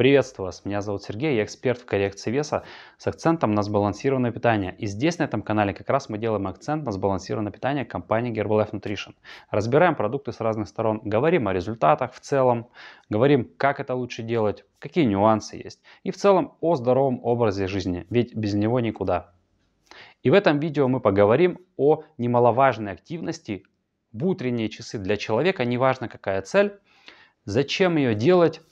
Приветствую вас, меня зовут Сергей, я эксперт в коррекции веса с акцентом на сбалансированное питание. И здесь, на этом канале, как раз мы делаем акцент на сбалансированное питание компании Herbalife Nutrition. Разбираем продукты с разных сторон, говорим о результатах в целом, говорим, как это лучше делать, какие нюансы есть. И в целом о здоровом образе жизни, ведь без него никуда. И в этом видео мы поговорим о немаловажной активности в утренние часы для человека, неважно какая цель, зачем ее делать,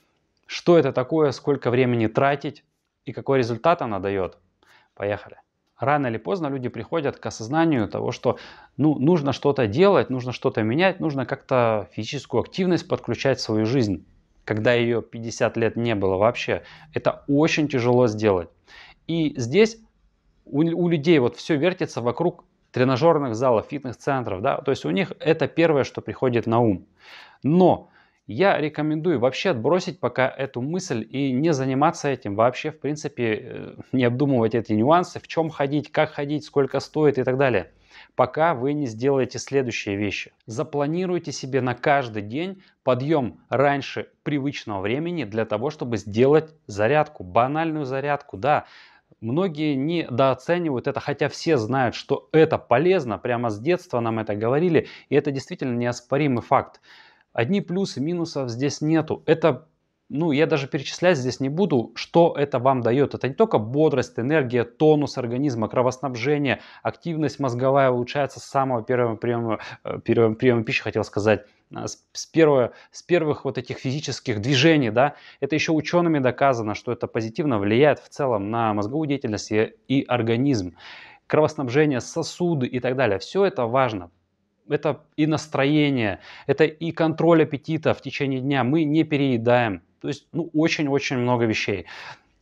что это такое, сколько времени тратить и какой результат она дает. Поехали. Рано или поздно люди приходят к осознанию того, что ну, нужно что-то делать, нужно что-то менять, нужно как-то физическую активность подключать в свою жизнь. Когда ее 50 лет не было вообще, это очень тяжело сделать. И здесь у, у людей вот все вертится вокруг тренажерных залов, фитнес-центров, да, то есть у них это первое, что приходит на ум. Но я рекомендую вообще отбросить пока эту мысль и не заниматься этим вообще, в принципе, э, не обдумывать эти нюансы, в чем ходить, как ходить, сколько стоит и так далее пока вы не сделаете следующие вещи. Запланируйте себе на каждый день подъем раньше привычного времени для того, чтобы сделать зарядку, банальную зарядку, да. Многие недооценивают это, хотя все знают, что это полезно, прямо с детства нам это говорили, и это действительно неоспоримый факт. Одни плюсы, минусов здесь нету. Это, ну, я даже перечислять здесь не буду, что это вам дает. Это не только бодрость, энергия, тонус организма, кровоснабжение, активность мозговая улучшается с самого первого приема, э, первого приема пищи, хотел сказать а, с, первого, с первых вот этих физических движений, да, это еще учеными доказано, что это позитивно влияет в целом на мозговую деятельность и, и организм, кровоснабжение, сосуды и так далее. Все это важно это и настроение, это и контроль аппетита в течение дня. Мы не переедаем. То есть, ну, очень-очень много вещей.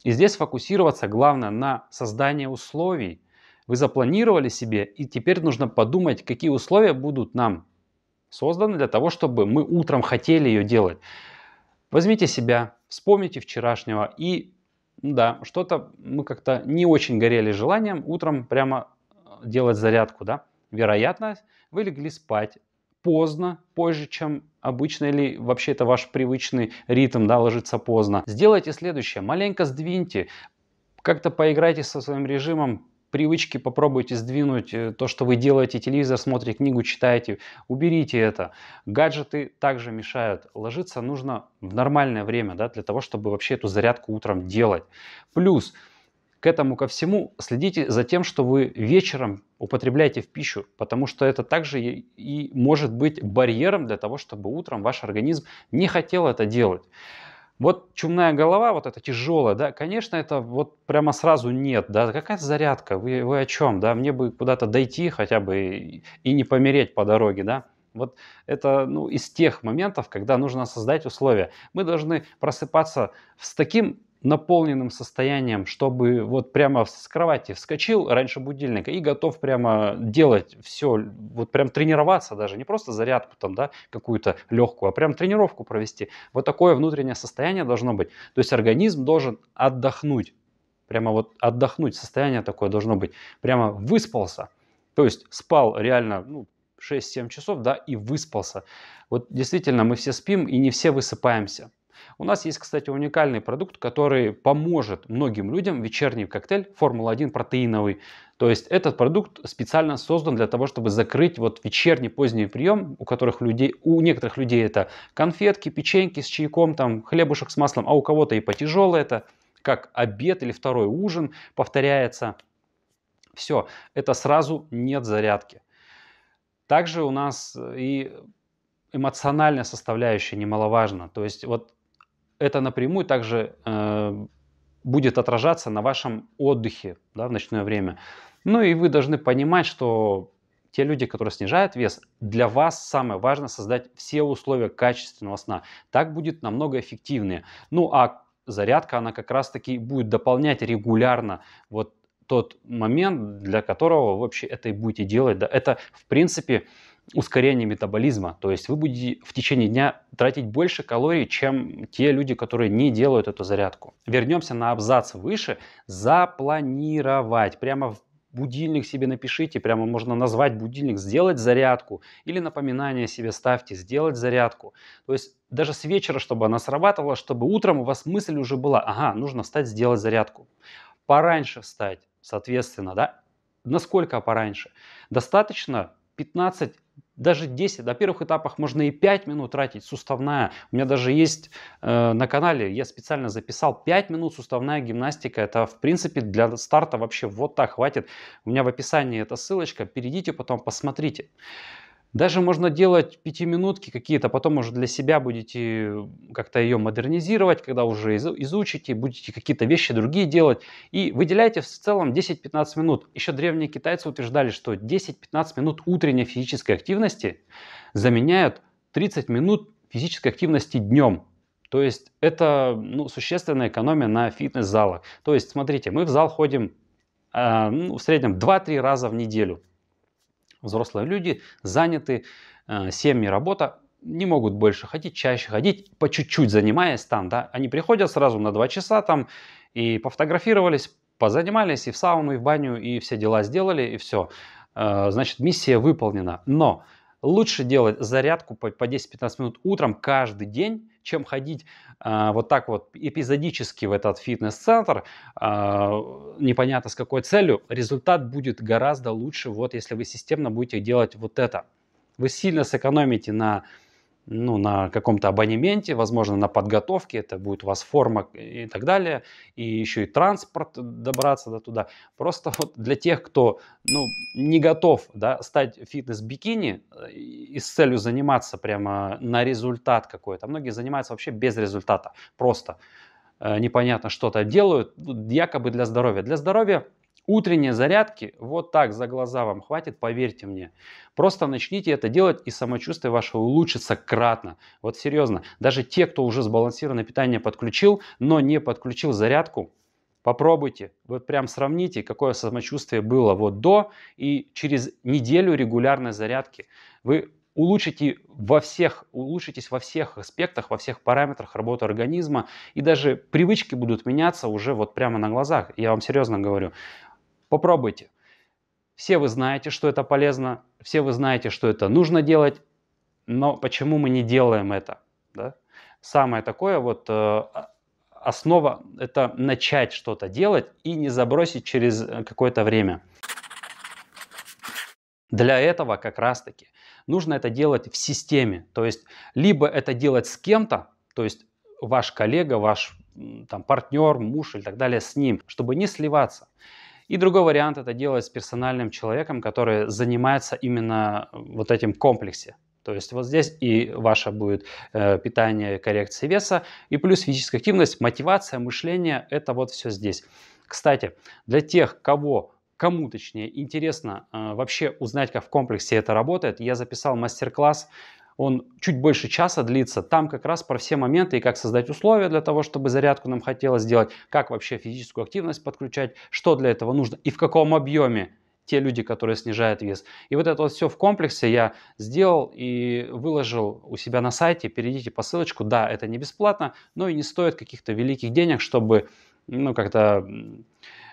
И здесь фокусироваться, главное, на создании условий. Вы запланировали себе, и теперь нужно подумать, какие условия будут нам созданы для того, чтобы мы утром хотели ее делать. Возьмите себя, вспомните вчерашнего и да, что-то мы как-то не очень горели желанием утром прямо э, делать зарядку, да. Вероятность вы легли спать поздно, позже, чем обычно, или вообще это ваш привычный ритм, да, ложиться поздно. Сделайте следующее, маленько сдвиньте, как-то поиграйте со своим режимом, привычки попробуйте сдвинуть э, то, что вы делаете, телевизор смотрите, книгу читаете, уберите это. Гаджеты также мешают. Ложиться нужно в нормальное время, да, для того, чтобы вообще эту зарядку утром делать. Плюс к этому ко всему следите за тем, что вы вечером употребляете в пищу, потому что это также и может быть барьером для того, чтобы утром ваш организм не хотел это делать. Вот чумная голова, вот это тяжелая, да, конечно, это вот прямо сразу нет, да, какая зарядка, вы, вы о чем, да, мне бы куда-то дойти хотя бы и, и не помереть по дороге, да. Вот это ну, из тех моментов, когда нужно создать условия. Мы должны просыпаться с таким наполненным состоянием, чтобы вот прямо с кровати вскочил раньше будильника и готов прямо делать все, вот прям тренироваться даже, не просто зарядку там, да, какую-то легкую, а прям тренировку провести. Вот такое внутреннее состояние должно быть. То есть организм должен отдохнуть, прямо вот отдохнуть, состояние такое должно быть, прямо выспался. То есть спал реально, ну, 6-7 часов, да, и выспался. Вот действительно, мы все спим и не все высыпаемся. У нас есть, кстати, уникальный продукт, который поможет многим людям вечерний коктейль Формула-1 протеиновый. То есть этот продукт специально создан для того, чтобы закрыть вот вечерний поздний прием, у которых людей, у некоторых людей это конфетки, печеньки с чайком, там хлебушек с маслом, а у кого-то и потяжелое это, как обед или второй ужин повторяется. Все, это сразу нет зарядки. Также у нас и эмоциональная составляющая немаловажна. То есть вот это напрямую также э, будет отражаться на вашем отдыхе да, в ночное время. Ну и вы должны понимать, что те люди, которые снижают вес, для вас самое важное создать все условия качественного сна. Так будет намного эффективнее. Ну а зарядка, она как раз-таки будет дополнять регулярно вот тот момент, для которого вы вообще это и будете делать. Да, это, в принципе, ускорение метаболизма. То есть вы будете в течение дня тратить больше калорий, чем те люди, которые не делают эту зарядку. Вернемся на абзац выше. Запланировать. Прямо в будильник себе напишите, прямо можно назвать будильник, сделать зарядку или напоминание себе ставьте, сделать зарядку. То есть даже с вечера, чтобы она срабатывала, чтобы утром у вас мысль уже была, ага, нужно встать, сделать зарядку. Пораньше встать, соответственно, да? Насколько пораньше? Достаточно 15 даже 10, на первых этапах можно и 5 минут тратить, суставная. У меня даже есть э, на канале, я специально записал 5 минут суставная гимнастика. Это, в принципе, для старта вообще вот так хватит. У меня в описании эта ссылочка, перейдите потом, посмотрите. Даже можно делать пятиминутки какие-то, потом уже для себя будете как-то ее модернизировать, когда уже изучите, будете какие-то вещи другие делать. И выделяйте в целом 10-15 минут. Еще древние китайцы утверждали, что 10-15 минут утренней физической активности заменяют 30 минут физической активности днем. То есть это ну, существенная экономия на фитнес-залах. То есть смотрите, мы в зал ходим э, ну, в среднем 2-3 раза в неделю. Взрослые люди заняты, э, семьи, работа, не могут больше ходить, чаще ходить, по чуть-чуть занимаясь там, да. Они приходят сразу на два часа там и пофотографировались, позанимались и в сауну, и в баню, и все дела сделали, и все. Э, значит, миссия выполнена. Но лучше делать зарядку по, по 10-15 минут утром каждый день, чем ходить э, вот так вот эпизодически в этот фитнес-центр, э, непонятно с какой целью, результат будет гораздо лучше, вот если вы системно будете делать вот это. Вы сильно сэкономите на ну, на каком-то абонементе, возможно, на подготовке, это будет у вас форма и так далее, и еще и транспорт добраться до туда. Просто вот для тех, кто ну, не готов да, стать фитнес-бикини э, и с целью заниматься прямо на результат какой-то. Многие занимаются вообще без результата, просто э, непонятно что-то делают, ну, якобы для здоровья. Для здоровья Утренние зарядки вот так за глаза вам хватит, поверьте мне. Просто начните это делать, и самочувствие ваше улучшится кратно. Вот серьезно, даже те, кто уже сбалансированное питание подключил, но не подключил зарядку, попробуйте, вот прям сравните, какое самочувствие было вот до и через неделю регулярной зарядки. Вы улучшите во всех, улучшитесь во всех аспектах, во всех параметрах работы организма, и даже привычки будут меняться уже вот прямо на глазах. Я вам серьезно говорю. Попробуйте. Все вы знаете, что это полезно, все вы знаете, что это нужно делать, но почему мы не делаем это? Да? Самое такое вот э, а, основа – это начать что-то делать и не забросить через э, какое-то время. Для этого как раз-таки нужно это делать в системе. То есть либо это делать с кем-то, то есть ваш коллега, ваш там, партнер, муж и так далее с ним, чтобы не сливаться. И другой вариант это делать с персональным человеком, который занимается именно э, вот этим комплексе. То есть вот здесь и ваше будет э, питание, коррекция веса, и плюс физическая активность, мотивация, мышление, это вот все здесь. Кстати, для тех, кого кому точнее интересно э, вообще узнать, как в комплексе это работает, я записал мастер-класс он чуть больше часа длится. Там как раз про все моменты и как создать условия для того, чтобы зарядку нам хотелось сделать, как вообще физическую активность подключать, что для этого нужно и в каком объеме те люди, которые снижают вес. И вот это вот все в комплексе я сделал и выложил у себя на сайте. Перейдите по ссылочку. Да, это не бесплатно, но и не стоит каких-то великих денег, чтобы ну, как-то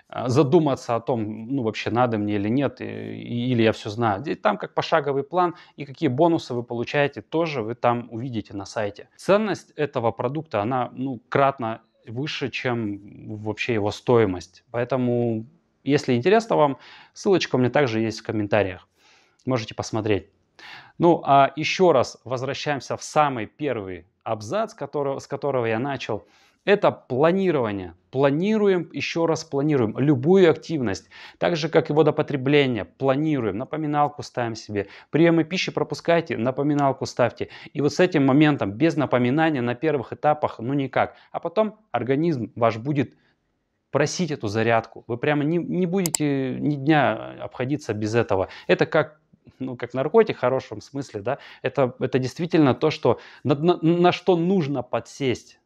а, задуматься о том, ну вообще надо мне или нет, и, или я все знаю. Здесь там как пошаговый план и какие бонусы вы получаете, тоже вы там увидите на сайте. Ценность этого продукта, она ну кратно выше, чем вообще его стоимость. Поэтому, если интересно вам, ссылочка у меня также есть в комментариях. Можете посмотреть. Ну, а еще раз возвращаемся в самый первый абзац, который, с которого я начал. Это планирование. Планируем, еще раз планируем любую активность, так же как и водопотребление. Планируем, напоминалку ставим себе. Приемы пищи пропускайте, напоминалку ставьте. И вот с этим моментом, без напоминания на первых этапах, ну никак. А потом организм ваш будет просить эту зарядку. Вы прямо не, не будете ни дня э, обходиться без этого. Это как ну, как наркотик в хорошем смысле, да, это, это действительно то, что, на, на, на что нужно подсесть